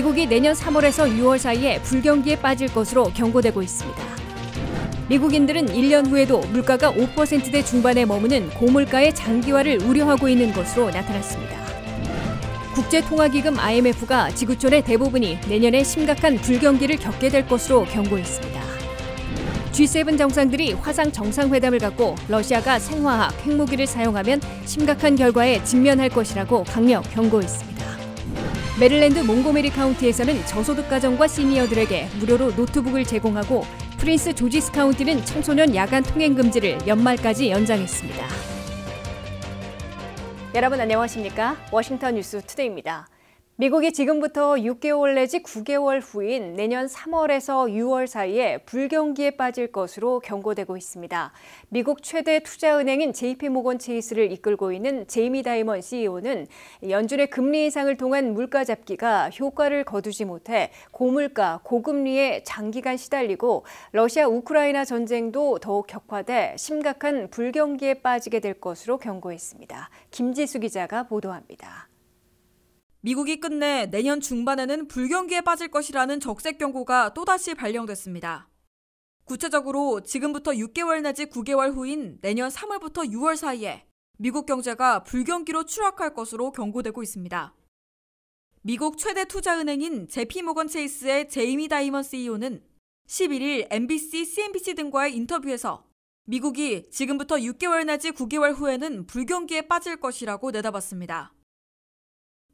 미국이 내년 3월에서 6월 사이에 불경기에 빠질 것으로 경고되고 있습니다. 미국인들은 1년 후에도 물가가 5%대 중반에 머무는 고물가의 장기화를 우려하고 있는 것으로 나타났습니다. 국제통화기금 IMF가 지구촌의 대부분이 내년에 심각한 불경기를 겪게 될 것으로 경고했습니다. G7 정상들이 화상 정상회담을 갖고 러시아가 생화학 핵무기를 사용하면 심각한 결과에 직면할 것이라고 강력 경고했습니다. 메릴랜드 몽고메리 카운티에서는 저소득 가정과 시니어들에게 무료로 노트북을 제공하고 프린스 조지스 카운티는 청소년 야간 통행 금지를 연말까지 연장했습니다. 여러분 안녕하십니까? 워싱턴 뉴스 투데이입니다. 미국이 지금부터 6개월 내지 9개월 후인 내년 3월에서 6월 사이에 불경기에 빠질 것으로 경고되고 있습니다. 미국 최대 투자은행인 JP모건 체이스를 이끌고 있는 제이미 다이먼 CEO는 연준의 금리 인상을 통한 물가 잡기가 효과를 거두지 못해 고물가, 고금리에 장기간 시달리고 러시아 우크라이나 전쟁도 더욱 격화돼 심각한 불경기에 빠지게 될 것으로 경고했습니다. 김지수 기자가 보도합니다. 미국이 끝내 내년 중반에는 불경기에 빠질 것이라는 적색 경고가 또다시 발령됐습니다. 구체적으로 지금부터 6개월 내지 9개월 후인 내년 3월부터 6월 사이에 미국 경제가 불경기로 추락할 것으로 경고되고 있습니다. 미국 최대 투자은행인 제피 모건 체이스의 제이미 다이먼 CEO는 11일 MBC, CNBC 등과의 인터뷰에서 미국이 지금부터 6개월 내지 9개월 후에는 불경기에 빠질 것이라고 내다봤습니다.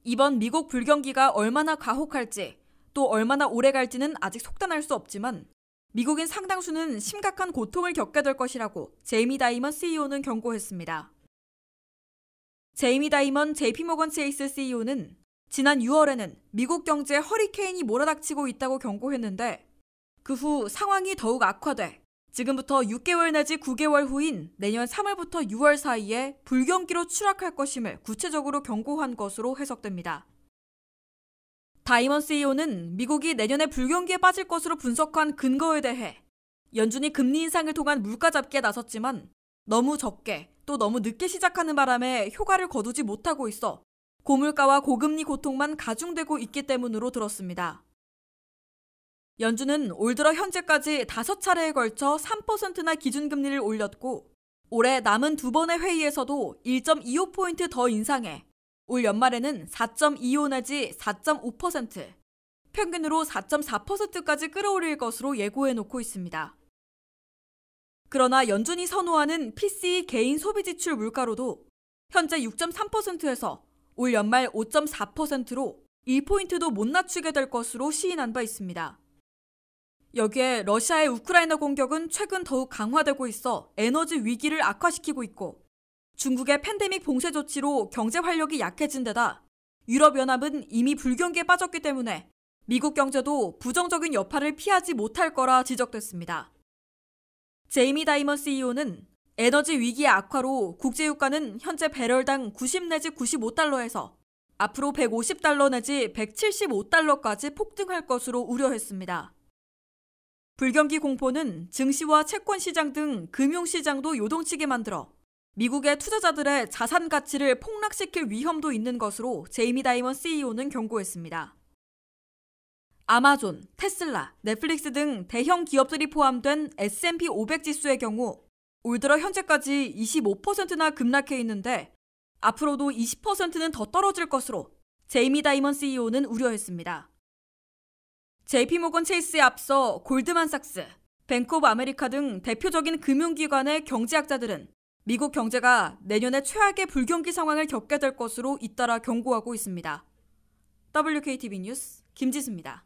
이번 미국 불경기가 얼마나 가혹할지 또 얼마나 오래 갈지는 아직 속단할 수 없지만 미국인 상당수는 심각한 고통을 겪게 될 것이라고 제이미 다이먼 CEO는 경고했습니다. 제이미 다이먼 JP모건 체이스 CEO는 지난 6월에는 미국 경제에 허리케인이 몰아닥치고 있다고 경고했는데 그 후 상황이 더욱 악화돼 지금부터 6개월 내지 9개월 후인 내년 3월부터 6월 사이에 불경기로 추락할 것임을 구체적으로 경고한 것으로 해석됩니다. 다이먼 CEO는 미국이 내년에 불경기에 빠질 것으로 분석한 근거에 대해 연준이 금리 인상을 통한 물가 잡기에 나섰지만 너무 적게 또 너무 늦게 시작하는 바람에 효과를 거두지 못하고 있어 고물가와 고금리 고통만 가중되고 있기 때문으로 들었습니다. 연준은 올 들어 현재까지 5차례에 걸쳐 3%나 기준금리를 올렸고 올해 남은 두 번의 회의에서도 1.25포인트 더 인상해 올 연말에는 4.25 내지 4.5%, 평균으로 4.4%까지 끌어올릴 것으로 예고해 놓고 있습니다. 그러나 연준이 선호하는 p c e 개인 소비 지출 물가로도 현재 6.3%에서 올 연말 5.4%로 1포인트도 못 낮추게 될 것으로 시인한 바 있습니다. 여기에 러시아의 우크라이나 공격은 최근 더욱 강화되고 있어 에너지 위기를 악화시키고 있고 중국의 팬데믹 봉쇄 조치로 경제 활력이 약해진 데다 유럽연합은 이미 불경기에 빠졌기 때문에 미국 경제도 부정적인 여파를 피하지 못할 거라 지적됐습니다. 제이미 다이먼 CEO는 에너지 위기의 악화로 국제유가는 현재 배럴당 90 내지 95달러에서 앞으로 150달러 내지 175달러까지 폭등할 것으로 우려했습니다. 불경기 공포는 증시와 채권 시장 등 금융 시장도 요동치게 만들어 미국의 투자자들의 자산 가치를 폭락시킬 위험도 있는 것으로 제이미 다이먼 CEO는 경고했습니다. 아마존, 테슬라, 넷플릭스 등 대형 기업들이 포함된 S&P 500 지수의 경우 올 들어 현재까지 25%나 급락해 있는데 앞으로도 20%는 더 떨어질 것으로 제이미 다이먼 CEO는 우려했습니다. JP모건 체이스에 앞서 골드만삭스, 뱅코브 아메리카 등 대표적인 금융기관의 경제학자들은 미국 경제가 내년에 최악의 불경기 상황을 겪게 될 것으로 잇따라 경고하고 있습니다. WKTV 뉴스 김지수입니다.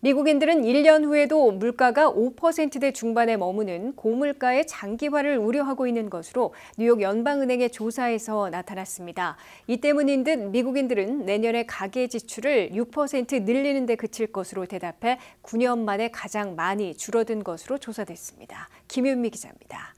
미국인들은 1년 후에도 물가가 5%대 중반에 머무는 고물가의 장기화를 우려하고 있는 것으로 뉴욕 연방은행의 조사에서 나타났습니다. 이 때문인 듯 미국인들은 내년에 가계 지출을 6% 늘리는 데 그칠 것으로 대답해 9년 만에 가장 많이 줄어든 것으로 조사됐습니다. 김윤미 기자입니다.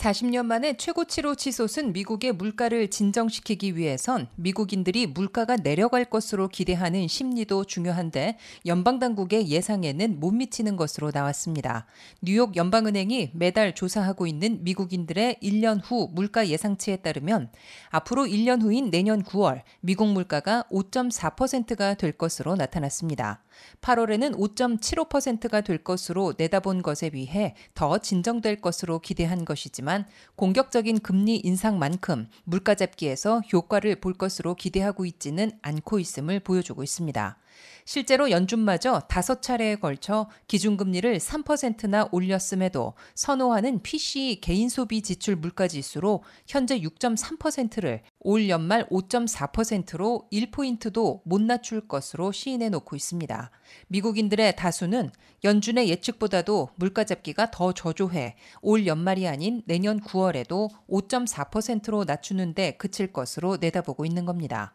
40년 만에 최고치로 치솟은 미국의 물가를 진정시키기 위해선 미국인들이 물가가 내려갈 것으로 기대하는 심리도 중요한데 연방당국의 예상에는 못 미치는 것으로 나왔습니다. 뉴욕 연방은행이 매달 조사하고 있는 미국인들의 1년 후 물가 예상치에 따르면 앞으로 1년 후인 내년 9월 미국 물가가 5.4%가 될 것으로 나타났습니다. 8월에는 5.75%가 될 것으로 내다본 것에 비해 더 진정될 것으로 기대한 것이지만 공격적인 금리 인상만큼 물가 잡기에서 효과를 볼 것으로 기대하고 있지는 않고 있음을 보여주고 있습니다. 실제로 연준마저 다섯 차례에 걸쳐 기준금리를 3%나 올렸음에도 선호하는 p c e 개인 소비 지출 물가 지수로 현재 6.3%를 올 연말 5.4%로 1포인트도 못 낮출 것으로 시인해 놓고 있습니다. 미국인들의 다수는 연준의 예측보다도 물가 잡기가 더 저조해 올 연말이 아닌 내년 9월에도 5.4%로 낮추는데 그칠 것으로 내다보고 있는 겁니다.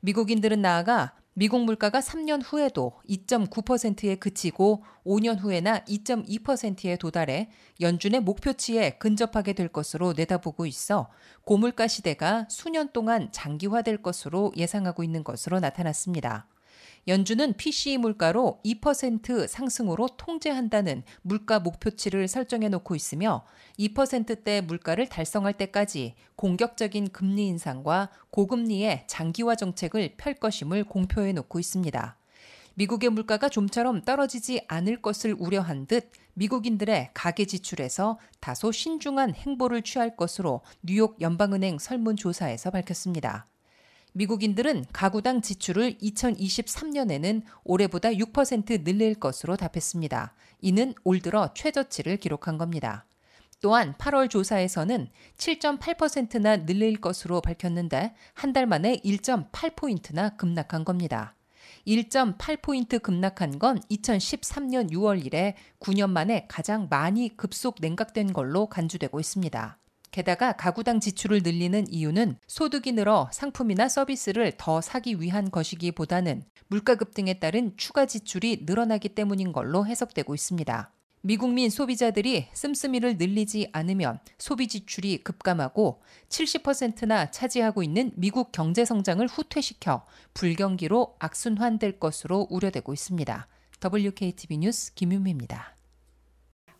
미국인들은 나아가 미국 물가가 3년 후에도 2.9%에 그치고 5년 후에나 2.2%에 도달해 연준의 목표치에 근접하게 될 것으로 내다보고 있어 고물가 시대가 수년 동안 장기화될 것으로 예상하고 있는 것으로 나타났습니다. 연준은 PCE 물가로 2% 상승으로 통제한다는 물가 목표치를 설정해 놓고 있으며 2%대 물가를 달성할 때까지 공격적인 금리 인상과 고금리의 장기화 정책을 펼 것임을 공표해 놓고 있습니다. 미국의 물가가 좀처럼 떨어지지 않을 것을 우려한 듯 미국인들의 가계 지출에서 다소 신중한 행보를 취할 것으로 뉴욕 연방은행 설문조사에서 밝혔습니다. 미국인들은 가구당 지출을 2023년에는 올해보다 6% 늘릴 것으로 답했습니다. 이는 올 들어 최저치를 기록한 겁니다. 또한 8월 조사에서는 7.8%나 늘릴 것으로 밝혔는데 한 달 만에 1.8포인트나 급락한 겁니다. 1.8포인트 급락한 건 2013년 6월 이래 9년 만에 가장 많이 급속 냉각된 걸로 간주되고 있습니다. 게다가 가구당 지출을 늘리는 이유는 소득이 늘어 상품이나 서비스를 더 사기 위한 것이기보다는 물가 급등에 따른 추가 지출이 늘어나기 때문인 걸로 해석되고 있습니다. 미국민 소비자들이 씀씀이를 늘리지 않으면 소비 지출이 급감하고 70%나 차지하고 있는 미국 경제 성장을 후퇴시켜 불경기로 악순환될 것으로 우려되고 있습니다. WKTV 뉴스 김윤미입니다.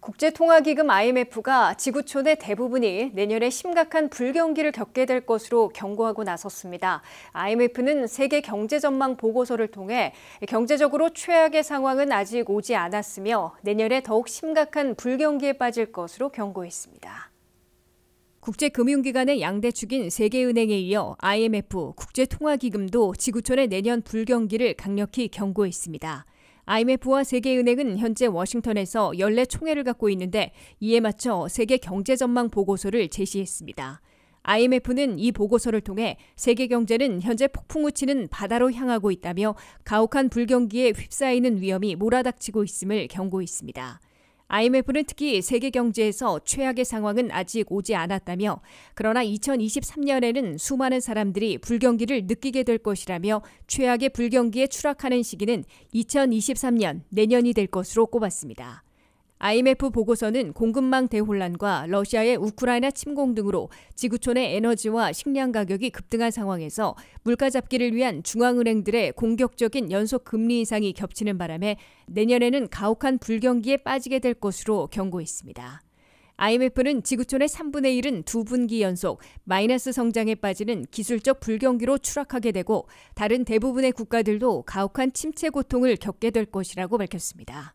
국제통화기금 IMF가 지구촌의 대부분이 내년에 심각한 불경기를 겪게 될 것으로 경고하고 나섰습니다. IMF는 세계 경제 전망 보고서를 통해 경제적으로 최악의 상황은 아직 오지 않았으며 내년에 더욱 심각한 불경기에 빠질 것으로 경고했습니다. 국제금융기관의 양대축인 세계은행에 이어 IMF 국제통화기금도 지구촌의 내년 불경기를 강력히 경고했습니다. IMF와 세계은행은 현재 워싱턴에서 연례 총회를 갖고 있는데 이에 맞춰 세계 경제 전망 보고서를 제시했습니다. IMF는 이 보고서를 통해 세계 경제는 현재 폭풍우 치는 바다로 향하고 있다며 가혹한 불경기에 휩싸이는 위험이 몰아닥치고 있음을 경고했습니다. IMF는 특히 세계 경제에서 최악의 상황은 아직 오지 않았다며 그러나 2023년에는 수많은 사람들이 불경기를 느끼게 될 것이라며 최악의 불경기에 추락하는 시기는 2023년 내년이 될 것으로 꼽았습니다. IMF 보고서는 공급망 대혼란과 러시아의 우크라이나 침공 등으로 지구촌의 에너지와 식량 가격이 급등한 상황에서 물가 잡기를 위한 중앙은행들의 공격적인 연속 금리 인상이 겹치는 바람에 내년에는 가혹한 불경기에 빠지게 될 것으로 경고했습니다. IMF는 지구촌의 3분의 1은 두 분기 연속 마이너스 성장에 빠지는 기술적 불경기로 추락하게 되고 다른 대부분의 국가들도 가혹한 침체 고통을 겪게 될 것이라고 밝혔습니다.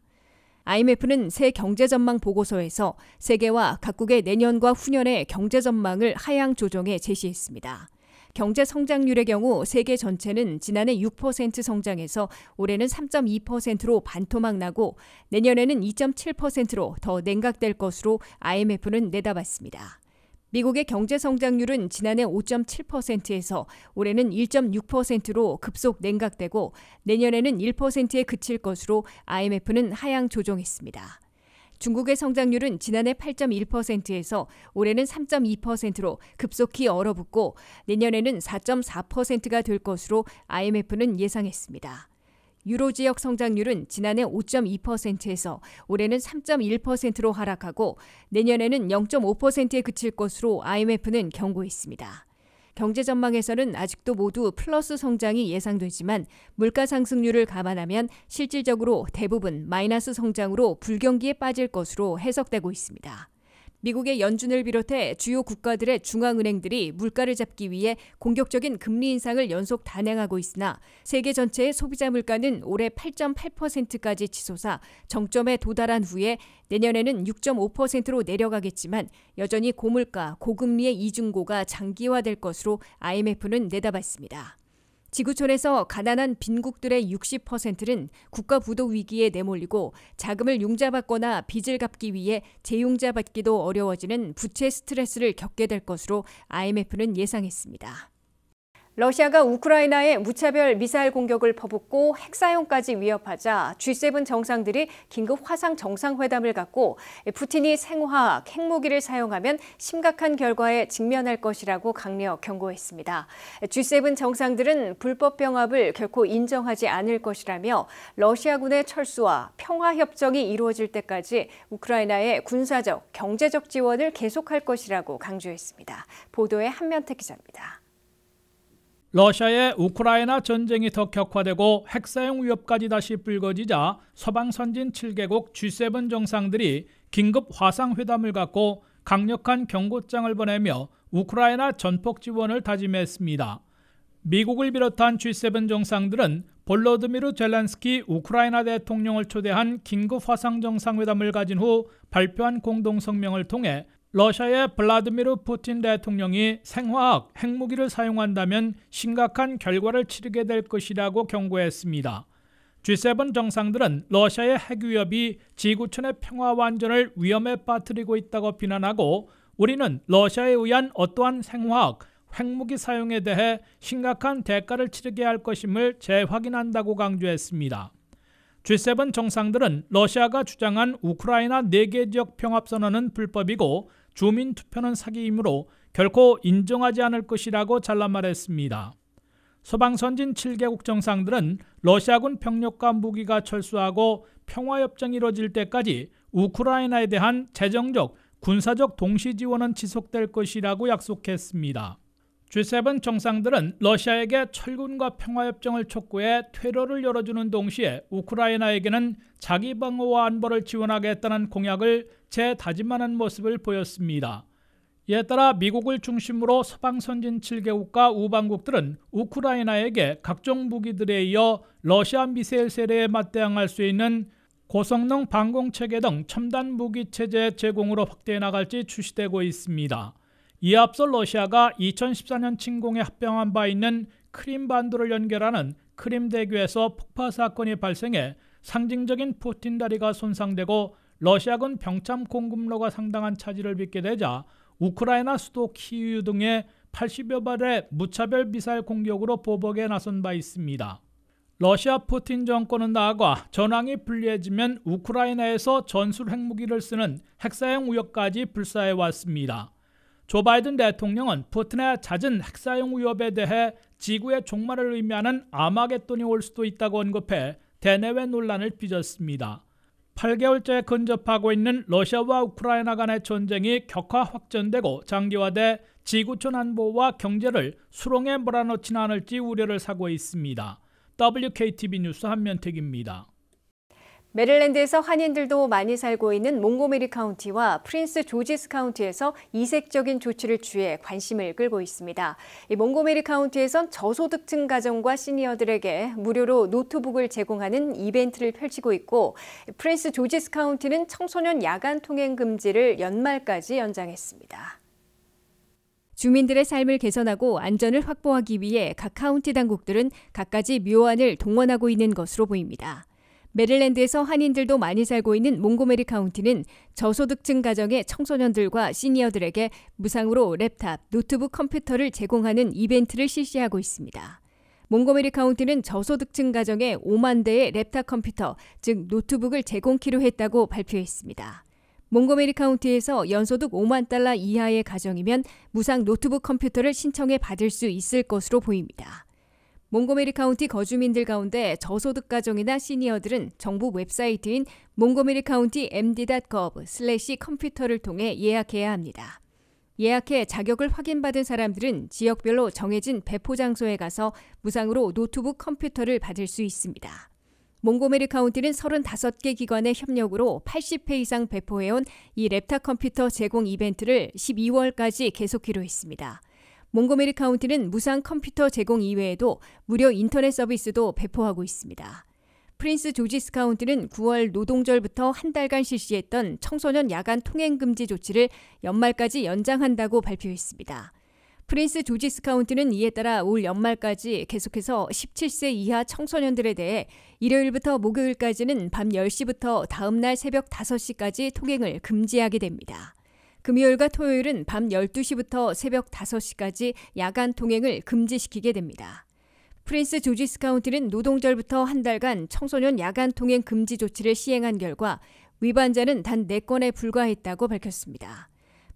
IMF는 새 경제 전망 보고서에서 세계와 각국의 내년과 후년의 경제 전망을 하향 조정해 제시했습니다. 경제 성장률의 경우 세계 전체는 지난해 6% 성장해서 올해는 3.2%로 반토막 나고 내년에는 2.7%로 더 냉각될 것으로 IMF는 내다봤습니다. 미국의 경제 성장률은 지난해 5.7%에서 올해는 1.6%로 급속 냉각되고 내년에는 1%에 그칠 것으로 IMF는 하향 조정했습니다. 중국의 성장률은 지난해 8.1%에서 올해는 3.2%로 급속히 얼어붙고 내년에는 4.4%가 될 것으로 IMF는 예상했습니다. 유로 지역 성장률은 지난해 5.2%에서 올해는 3.1%로 하락하고 내년에는 0.5%에 그칠 것으로 IMF는 경고했습니다. 경제 전망에서는 아직도 모두 플러스 성장이 예상되지만 물가 상승률을 감안하면 실질적으로 대부분 마이너스 성장으로 불경기에 빠질 것으로 해석되고 있습니다. 미국의 연준을 비롯해 주요 국가들의 중앙은행들이 물가를 잡기 위해 공격적인 금리 인상을 연속 단행하고 있으나 세계 전체의 소비자 물가는 올해 8.8%까지 치솟아 정점에 도달한 후에 내년에는 6.5%로 내려가겠지만 여전히 고물가, 고금리의 이중고가 장기화될 것으로 IMF는 내다봤습니다. 지구촌에서 가난한 빈국들의 60%는 국가 부도 위기에 내몰리고 자금을 융자받거나 빚을 갚기 위해 재융자받기도 어려워지는 부채 스트레스를 겪게 될 것으로 IMF는 예상했습니다. 러시아가 우크라이나에 무차별 미사일 공격을 퍼붓고 핵사용까지 위협하자 G7 정상들이 긴급 화상 정상회담을 갖고 푸틴이 생화학, 핵무기를 사용하면 심각한 결과에 직면할 것이라고 강력 경고했습니다. G7 정상들은 불법 병합을 결코 인정하지 않을 것이라며 러시아군의 철수와 평화협정이 이루어질 때까지 우크라이나의 군사적, 경제적 지원을 계속할 것이라고 강조했습니다. 보도에 한면택 기자입니다. 러시아의 우크라이나 전쟁이 더 격화되고 핵사용 위협까지 다시 불거지자 서방 선진 7개국 G7 정상들이 긴급 화상회담을 갖고 강력한 경고장을 보내며 우크라이나 전폭 지원을 다짐했습니다. 미국을 비롯한 G7 정상들은 볼로드미르 젤란스키 우크라이나 대통령을 초대한 긴급 화상 정상회담을 가진 후 발표한 공동성명을 통해 러시아의 블라드미르 푸틴 대통령이 생화학 핵무기를 사용한다면 심각한 결과를 치르게 될 것이라고 경고했습니다. G7 정상들은 러시아의 핵 위협이 지구촌의 평화 완전을 위험에 빠뜨리고 있다고 비난하고 우리는 러시아에 의한 어떠한 생화학 핵무기 사용에 대해 심각한 대가를 치르게 할 것임을 재확인한다고 강조했습니다. G7 정상들은 러시아가 주장한 우크라이나 4개 지역 평화선언은 불법이고 주민 투표는 사기이므로 결코 인정하지 않을 것이라고 잘라 말했습니다. 서방 선진 7개국 정상들은 러시아군 병력과 무기가 철수하고 평화협정이 이뤄질 때까지 우크라이나에 대한 재정적, 군사적 동시 지원은 지속될 것이라고 약속했습니다. G7 정상들은 러시아에게 철군과 평화협정을 촉구해 퇴로를 열어주는 동시에 우크라이나에게는 자기 방어와 안보를 지원하겠다는 공약을 재다짐하는 모습을 보였습니다. 이에 따라 미국을 중심으로 서방 선진 7개국과 우방국들은 우크라이나에게 각종 무기들에 이어 러시아 미사일 세례에 맞대응할 수 있는 고성능 방공체계 등 첨단 무기체제 제공으로 확대해 나갈지 추시되고 있습니다. 이에 앞서 러시아가 2014년 침공에 합병한 바 있는 크림 반도를 연결하는 크림 대교에서 폭파 사건이 발생해 상징적인 푸틴 다리가 손상되고 러시아군 병참 공급로가 상당한 차질을 빚게 되자 우크라이나 수도 키유 등의 80여 발의 무차별 미사일 공격으로 보복에 나선 바 있습니다. 러시아 푸틴 정권은 나아가 전황이 불리해지면 우크라이나에서 전술 핵무기를 쓰는 핵사용 우역까지 불사해왔습니다. 조 바이든 대통령은 푸틴의 잦은 핵사용 위협에 대해 지구의 종말을 의미하는 아마겟돈이 올 수도 있다고 언급해 대내외 논란을 빚었습니다. 8개월째 근접하고 있는 러시아와 우크라이나 간의 전쟁이 격화 확전되고 장기화돼 지구촌 안보와 경제를 수렁에 몰아넣진 않을지 우려를 사고 있습니다. WKTV 뉴스 한면택입니다. 메릴랜드에서 한인들도 많이 살고 있는 몽고메리 카운티와 프린스 조지스 카운티에서 이색적인 조치를 취해 관심을 끌고 있습니다. 몽고메리 카운티에선 저소득층 가정과 시니어들에게 무료로 노트북을 제공하는 이벤트를 펼치고 있고 프린스 조지스 카운티는 청소년 야간 통행 금지를 연말까지 연장했습니다. 주민들의 삶을 개선하고 안전을 확보하기 위해 각 카운티 당국들은 갖가지 묘안을 동원하고 있는 것으로 보입니다. 메릴랜드에서 한인들도 많이 살고 있는 몽고메리 카운티는 저소득층 가정의 청소년들과 시니어들에게 무상으로 랩탑, 노트북 컴퓨터를 제공하는 이벤트를 실시하고 있습니다. 몽고메리 카운티는 저소득층 가정에 5만 대의 랩탑 컴퓨터, 즉 노트북을 제공키로 했다고 발표했습니다. 몽고메리 카운티에서 연소득 5만 달러 이하의 가정이면 무상 노트북 컴퓨터를 신청해 받을 수 있을 것으로 보입니다. 몽고메리 카운티 거주민들 가운데 저소득 가정이나 시니어들은 정부 웹사이트인 몽고메리 카운티 md.gov 슬래시 컴퓨터를 통해 예약해야 합니다. 예약해 자격을 확인받은 사람들은 지역별로 정해진 배포 장소에 가서 무상으로 노트북 컴퓨터를 받을 수 있습니다. 몽고메리 카운티는 35개 기관의 협력으로 80회 이상 배포해온 이 랩탑 컴퓨터 제공 이벤트를 12월까지 계속기로 했습니다. 몽고메리 카운티는 무상 컴퓨터 제공 이외에도 무료 인터넷 서비스도 배포하고 있습니다. 프린스 조지스 카운티는 9월 노동절부터 한 달간 실시했던 청소년 야간 통행 금지 조치를 연말까지 연장한다고 발표했습니다. 프린스 조지스 카운티는 이에 따라 올 연말까지 계속해서 17세 이하 청소년들에 대해 일요일부터 목요일까지는 밤 10시부터 다음날 새벽 5시까지 통행을 금지하게 됩니다. 금요일과 토요일은 밤 12시부터 새벽 5시까지 야간 통행을 금지시키게 됩니다. 프린스 조지스 카운티는 노동절부터 한 달간 청소년 야간 통행 금지 조치를 시행한 결과 위반자는 단 4건에 불과했다고 밝혔습니다.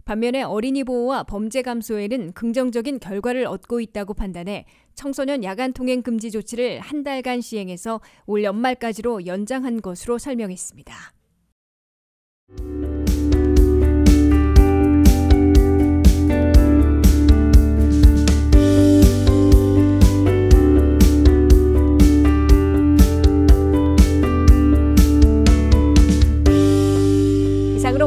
반면에 어린이 보호와 범죄 감소에는 긍정적인 결과를 얻고 있다고 판단해 청소년 야간 통행 금지 조치를 한 달간 시행해서 올 연말까지로 연장한 것으로 설명했습니다.